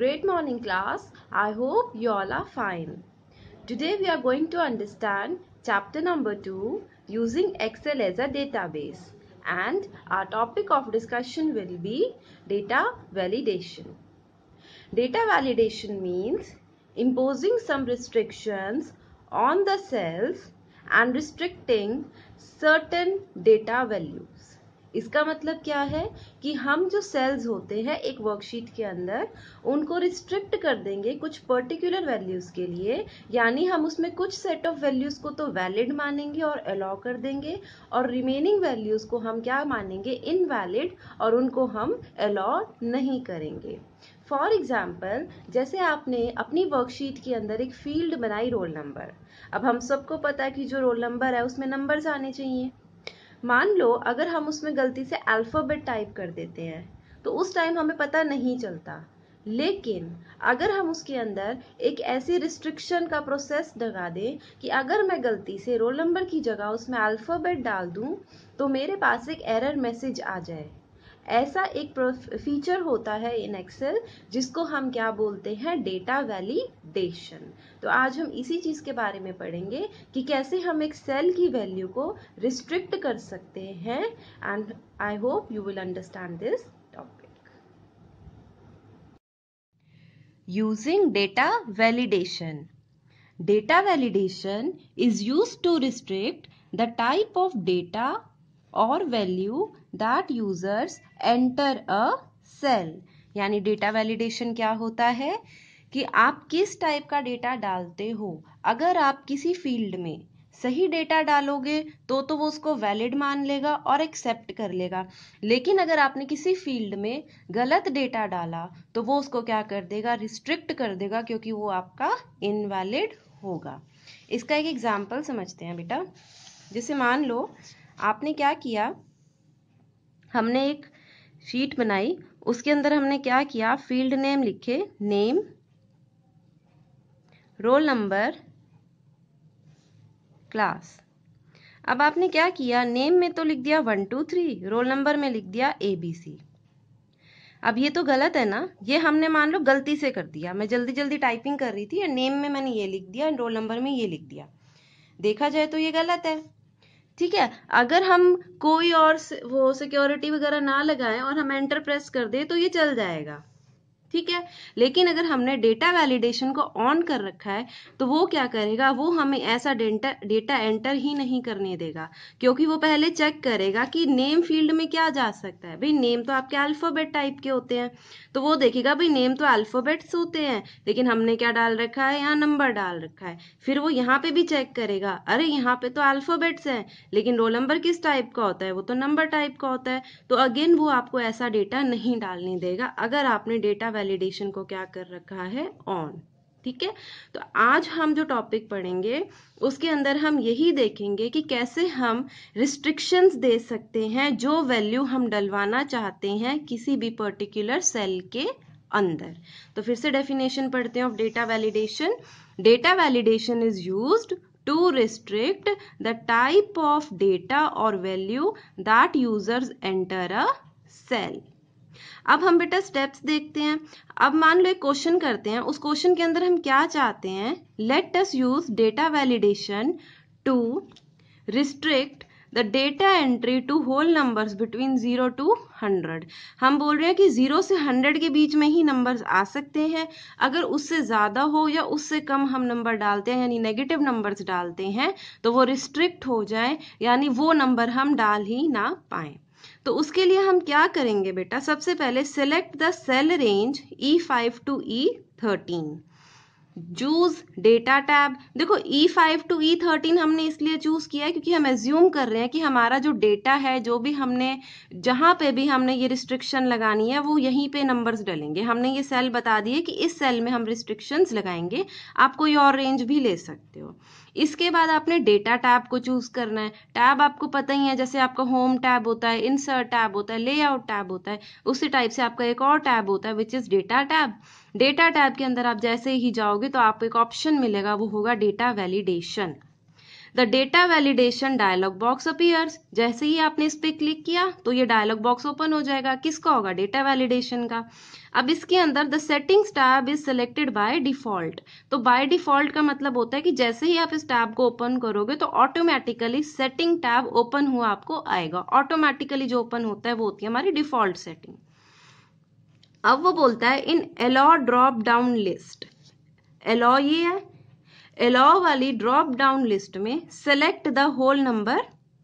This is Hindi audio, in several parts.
Great morning class. I hope you all are fine. Today we are going to understand chapter number 2 using Excel as a database and our topic of discussion will be data validation. Data validation means imposing some restrictions on the cells and restricting certain data values. इसका मतलब क्या है कि हम जो सेल्स होते हैं एक वर्कशीट के अंदर उनको रिस्ट्रिक्ट कर देंगे कुछ पर्टिकुलर वैल्यूज़ के लिए यानी हम उसमें कुछ सेट ऑफ वैल्यूज़ को तो वैलिड मानेंगे और अलाउ कर देंगे और रिमेनिंग वैल्यूज़ को हम क्या मानेंगे इनवैलिड और उनको हम अलाउ नहीं करेंगे फॉर एग्जाम्पल जैसे आपने अपनी वर्कशीट के अंदर एक फील्ड बनाई रोल नंबर अब हम सबको पता है कि जो रोल नंबर है उसमें नंबर्स आने चाहिए मान लो अगर हम उसमें गलती से अल्फ़ाबेट टाइप कर देते हैं तो उस टाइम हमें पता नहीं चलता लेकिन अगर हम उसके अंदर एक ऐसी रिस्ट्रिक्शन का प्रोसेस लगा दें कि अगर मैं गलती से रोल नंबर की जगह उसमें अल्फ़ाबेट डाल दूं तो मेरे पास एक एरर मैसेज आ जाए ऐसा एक फीचर होता है इन एक्सेल जिसको हम क्या बोलते हैं डेटा वैलिडेशन तो आज हम इसी चीज़ के बारे में पढ़ेंगे कि कैसे हम एक सेल की वैल्यू को रिस्ट्रिक्ट कर सकते हैं and I hope you will understand this topic using data validation data validation is use to restrict the type of data और value that users enter a cell यानी डेटा वैलिडेशन क्या होता है कि आप किस टाइप का डेटा डालते हो अगर आप किसी फील्ड में सही डेटा डालोगे तो तो वो उसको वैलिड मान लेगा और एक्सेप्ट कर लेगा लेकिन अगर आपने किसी फील्ड में गलत डेटा डाला तो वो उसको क्या कर देगा रिस्ट्रिक्ट कर देगा क्योंकि वो आपका इनवैलिड होगा इसका एक एग्जाम्पल समझते हैं बेटा जैसे मान लो आपने क्या किया हमने एक शीट बनाई उसके अंदर हमने क्या किया फील्ड नेम लिखे नेम रोल नंबर क्लास अब आपने क्या किया नेम में तो लिख दिया one two three roll number में लिख दिया ए बी सी अब ये तो गलत है ना ये हमने मान लो गलती से कर दिया मैं जल्दी जल्दी टाइपिंग कर रही थी और नेम में मैंने ये लिख दिया रोल नंबर में ये लिख दिया देखा जाए तो ये गलत है ठीक है अगर हम कोई और वो सिक्योरिटी वगैरह ना लगाएं और हम एंटर प्रेस कर दे तो ये चल जाएगा ठीक है लेकिन अगर हमने डेटा वैलिडेशन को ऑन कर रखा है तो वो क्या करेगा वो हमें ऐसा डेटा डेटा एंटर ही नहीं करने देगा क्योंकि वो पहले चेक करेगा कि नेम फील्ड में क्या जा सकता है भाई नेम तो आपके अल्फ़ाबेट टाइप के होते हैं तो वो देखेगा भाई नेम तो अल्फ़ाबेट्स होते हैं लेकिन हमने क्या डाल रखा है यहाँ नंबर डाल रखा है फिर वो यहाँ पे भी चेक करेगा अरे यहाँ पे तो अल्फ़ाबेट्स हैं लेकिन रोल नंबर किस टाइप का होता है वो तो नंबर टाइप का होता है तो अगेन वो आपको ऐसा डेटा नहीं डालने देगा अगर आपने डेटा वैलिडेशन को क्या कर रखा है ऑन ठीक है तो आज हम जो टॉपिक पढ़ेंगे उसके अंदर हम यही देखेंगे कि कैसे हम रिस्ट्रिक्शंस दे सकते हैं जो वैल्यू हम डलवाना चाहते हैं किसी भी पर्टिकुलर सेल के अंदर तो फिर से डेफिनेशन पढ़ते हैं of data validation data validation is used to restrict the type of data और value that users enter a cell अब हम बेटा स्टेप्स देखते हैं अब मान लो एक क्वेश्चन करते हैं उस क्वेश्चन के अंदर हम क्या चाहते हैं let us use data validation to restrict the data entry to whole numbers between zero to hundred हम बोल रहे हैं कि जीरो से हंड्रेड के बीच में ही नंबर्स आ सकते हैं अगर उससे ज़्यादा हो या उससे कम हम नंबर डालते हैं यानी नेगेटिव नंबर्स डालते हैं तो वो रिस्ट्रिक्ट हो जाए यानी वो नंबर हम डाल ही ना पाएँ तो उसके लिए हम क्या करेंगे बेटा सबसे पहले select the cell range E five to E thirteen choose data tab देखो E five to E thirteen हमने इसलिए चूज़ किया है क्योंकि हम एज्यूम कर रहे हैं कि हमारा जो डेटा है जो भी हमने जहां पे भी हमने ये रिस्ट्रिक्शन लगानी है वो यहीं पे नंबर्स डलेंगे हमने ये सेल बता दिए कि इस सेल में हम रिस्ट्रिक्शंस लगाएंगे आप कोई और रेंज भी ले सकते हो इसके बाद आपने डेटा टैब को चूज करना है टैब आपको पता ही है जैसे आपका होम टैब होता है इंसर्ट टैब होता है लेआउट टैब होता है उसी टाइप से आपका एक और टैब होता है which is data tab data tab के अंदर आप जैसे ही जाओगे तो आपको एक ऑप्शन मिलेगा वो होगा data validation the data validation dialog box appears जैसे ही आपने इस पर क्लिक किया तो ये डायलॉग बॉक्स ओपन हो जाएगा किसका होगा डेटा वैलिडेशन का अब इसके अंदर the settings tab is selected by default तो बाय डिफॉल्ट का मतलब होता है कि जैसे ही आप इस टैब को ओपन करोगे तो ऑटोमेटिकली सेटिंग टैब ओपन हुआ आपको आएगा ऑटोमेटिकली जो ओपन होता है वो होती है हमारी डिफॉल्ट सेटिंग अब वो बोलता है in allow drop down list allow ये है एलो वाली ड्रॉप डाउन लिस्ट में select the whole number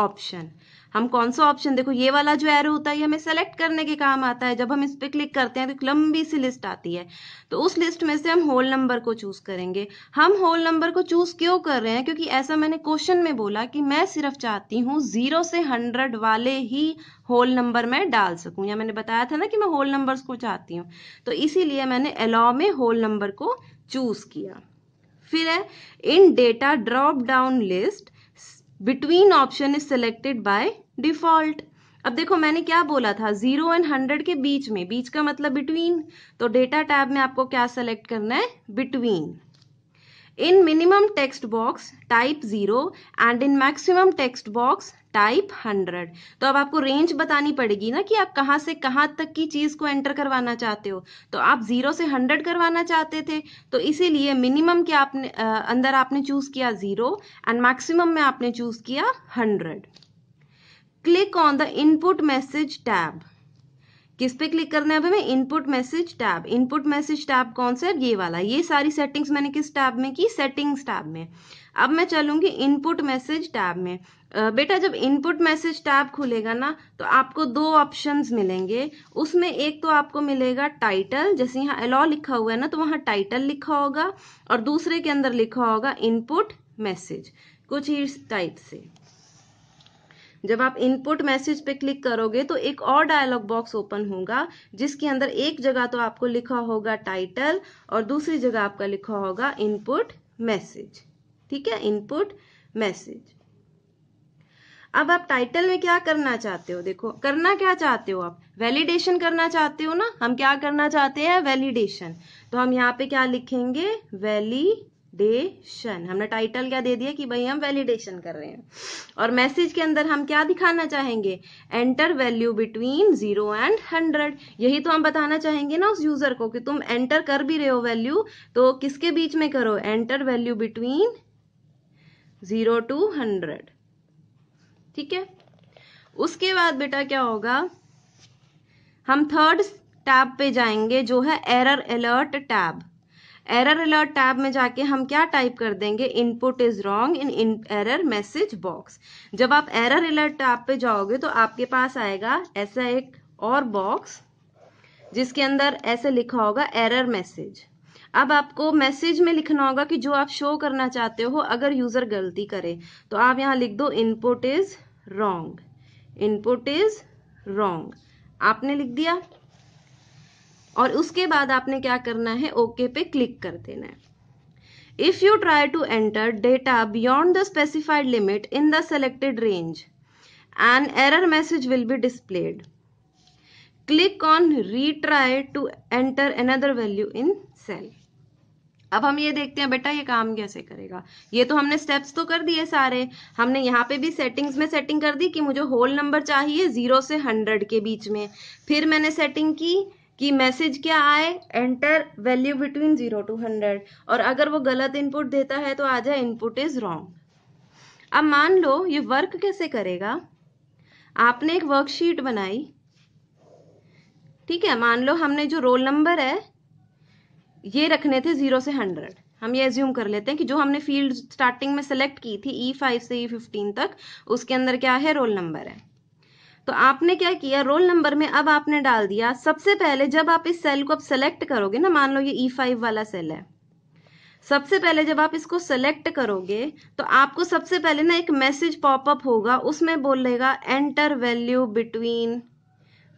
option हम कौन सा ऑप्शन देखो ये वाला जो एरो होता है ये हमें सेलेक्ट करने के काम आता है जब हम इस पर क्लिक करते हैं तो एक लंबी सी लिस्ट आती है तो उस लिस्ट में से हम होल नंबर को चूज करेंगे हम होल नंबर को चूज क्यों कर रहे हैं क्योंकि ऐसा मैंने क्वेश्चन में बोला कि मैं सिर्फ चाहती हूँ जीरो से हंड्रेड वाले ही होल नंबर में डाल सकूँ या मैंने बताया था ना कि मैं होल नंबर को चाहती हूँ तो इसीलिए मैंने अलाव में होल नंबर को चूज किया फिर है in data drop down list between option is selected by default अब देखो मैंने क्या बोला था जीरो एंड हंड्रेड के बीच में बीच का मतलब बिटवीन तो डेटा टैब में आपको क्या सेलेक्ट करना है between in minimum text box type 0 and in maximum text box type hundred तो अब आपको रेंज बतानी पड़ेगी ना कि आप कहाँ से कहाँ तक की चीज़ को एंटर करवाना चाहते हो तो आप जीरो से हंड्रेड करवाना चाहते थे तो इसीलिए मिनिमम के आपने आ, अंदर आपने चूज़ किया जीरो एंड मैक्सिमम में आपने चूज़ किया hundred click on the input message tab किस पे क्लिक करना है हमें input message tab input message tab कौन सा है ये वाला ये सारी सेटिंग्स मैंने किस टैब में की सेटिंग्स टैब में अब मैं चलूंगी इनपुट मैसेज टैब में बेटा जब इनपुट मैसेज टैब खुलेगा ना तो आपको दो ऑप्शंस मिलेंगे उसमें एक तो आपको मिलेगा टाइटल जैसे यहाँ एलॉ लिखा हुआ है ना तो वहाँ टाइटल लिखा होगा और दूसरे के अंदर लिखा होगा इनपुट मैसेज कुछ ही टाइप से जब आप इनपुट मैसेज पे क्लिक करोगे तो एक और डायलॉग बॉक्स ओपन होगा जिसके अंदर एक जगह तो आपको लिखा होगा टाइटल और दूसरी जगह आपका लिखा होगा इनपुट मैसेज ठीक है इनपुट मैसेज अब आप टाइटल में क्या करना चाहते हो देखो करना क्या चाहते हो आप वैलिडेशन करना चाहते हो ना हम क्या करना चाहते हैं वैलिडेशन तो हम यहाँ पे क्या लिखेंगे वैली वैलिडेशन हमने टाइटल क्या दे दिया कि भाई हम वैलिडेशन कर रहे हैं और मैसेज के अंदर हम क्या दिखाना चाहेंगे enter value between zero and hundred यही तो हम बताना चाहेंगे ना उस यूजर को कि तुम एंटर कर भी रहे हो वैल्यू तो किसके बीच में करो enter value between zero to hundred ठीक है उसके बाद बेटा क्या होगा हम थर्ड टैब पे जाएंगे जो है error alert tab error alert tab में जाके हम क्या टाइप कर देंगे input is wrong in in error message box जब आप एरर अलर्ट टैब पे जाओगे तो आपके पास आएगा ऐसा एक और बॉक्स जिसके अंदर ऐसे लिखा होगा एरर मैसेज अब आपको मैसेज में लिखना होगा कि जो आप शो करना चाहते हो अगर यूज़र गलती करे तो आप यहाँ लिख दो input is wrong input is wrong आपने लिख दिया और उसके बाद आपने क्या करना है ओके पे क्लिक कर देना है if you try to enter data beyond the specified limit in the selected range an error message will be displayed click on retry to enter another value in cell अब हम ये देखते हैं बेटा ये काम कैसे करेगा ये तो हमने स्टेप्स तो कर दिए सारे हमने यहाँ पे भी सेटिंग्स में सेटिंग कर दी कि मुझे होल नंबर चाहिए जीरो से हंड्रेड के बीच में फिर मैंने सेटिंग की कि मैसेज क्या आए enter value between zero to hundred और अगर वो गलत इनपुट देता है तो आ जाए इनपुट इज रॉन्ग अब मान लो ये वर्क कैसे करेगा आपने एक वर्कशीट बनाई ठीक है मान लो हमने जो रोल नंबर है ये रखने थे जीरो से हंड्रेड हम ये एज्यूम कर लेते हैं कि जो हमने फील्ड स्टार्टिंग में सेलेक्ट की थी ई e फाइव से ई e फिफ्टीन तक उसके अंदर क्या है रोल नंबर है तो आपने क्या किया रोल नंबर में अब आपने डाल दिया सबसे पहले जब आप इस सेल को अब सेलेक्ट करोगे ना मान लो ये ई e फाइव वाला सेल है सबसे पहले जब आप इसको सेलेक्ट करोगे तो आपको सबसे पहले ना एक मैसेज पॉपअप होगा उसमें बोलेगा enter value between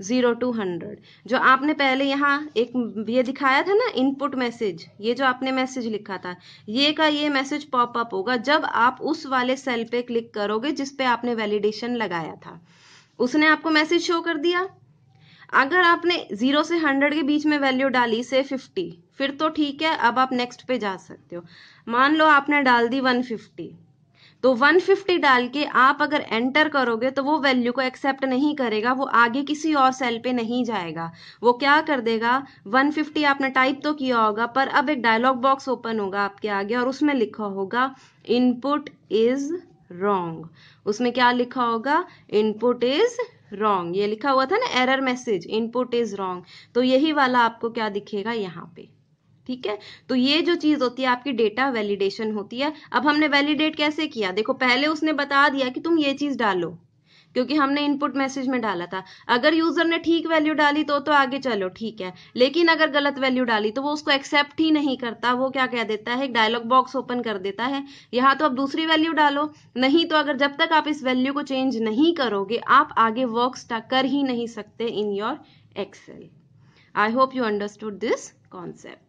zero to hundred जो आपने पहले यहाँ एक ये दिखाया था ना इनपुट मैसेज ये जो आपने मैसेज लिखा था ये का ये मैसेज पॉपअप होगा जब आप उस वाले सेल पे क्लिक करोगे जिसपे आपने वैलिडेशन लगाया था उसने आपको मैसेज शो कर दिया अगर आपने जीरो से हंड्रेड के बीच में वैल्यू डाली से फिफ्टी फिर तो ठीक है अब आप नेक्स्ट पे जा सकते हो मान लो आपने डाल दी वन फिफ्टी तो वन फिफ्टी डाल के आप अगर एंटर करोगे तो वो वैल्यू को एक्सेप्ट नहीं करेगा वो आगे किसी और सेल पे नहीं जाएगा वो क्या कर देगा वन फिफ्टी आपने टाइप तो किया होगा पर अब एक डायलॉग बॉक्स ओपन होगा आपके आगे और उसमें लिखा होगा इनपुट इज रॉन्ग उसमें क्या लिखा होगा इनपुट इज रॉन्ग ये लिखा हुआ था ना error message input is wrong तो यही वाला आपको क्या दिखेगा यहाँ पे ठीक है तो ये जो चीज होती है आपकी डेटा वैलिडेशन होती है अब हमने वैलिडेट कैसे किया देखो पहले उसने बता दिया कि तुम ये चीज डालो क्योंकि हमने इनपुट मैसेज में डाला था अगर यूजर ने ठीक वैल्यू डाली तो तो आगे चलो ठीक है लेकिन अगर गलत वैल्यू डाली तो वो उसको एक्सेप्ट ही नहीं करता वो क्या कह देता है डायलॉग बॉक्स ओपन कर देता है यहाँ तो आप दूसरी वैल्यू डालो नहीं तो अगर जब तक आप इस वैल्यू को चेंज नहीं करोगे आप आगे वर्क कर ही नहीं सकते in your Excel I hope you understood this concept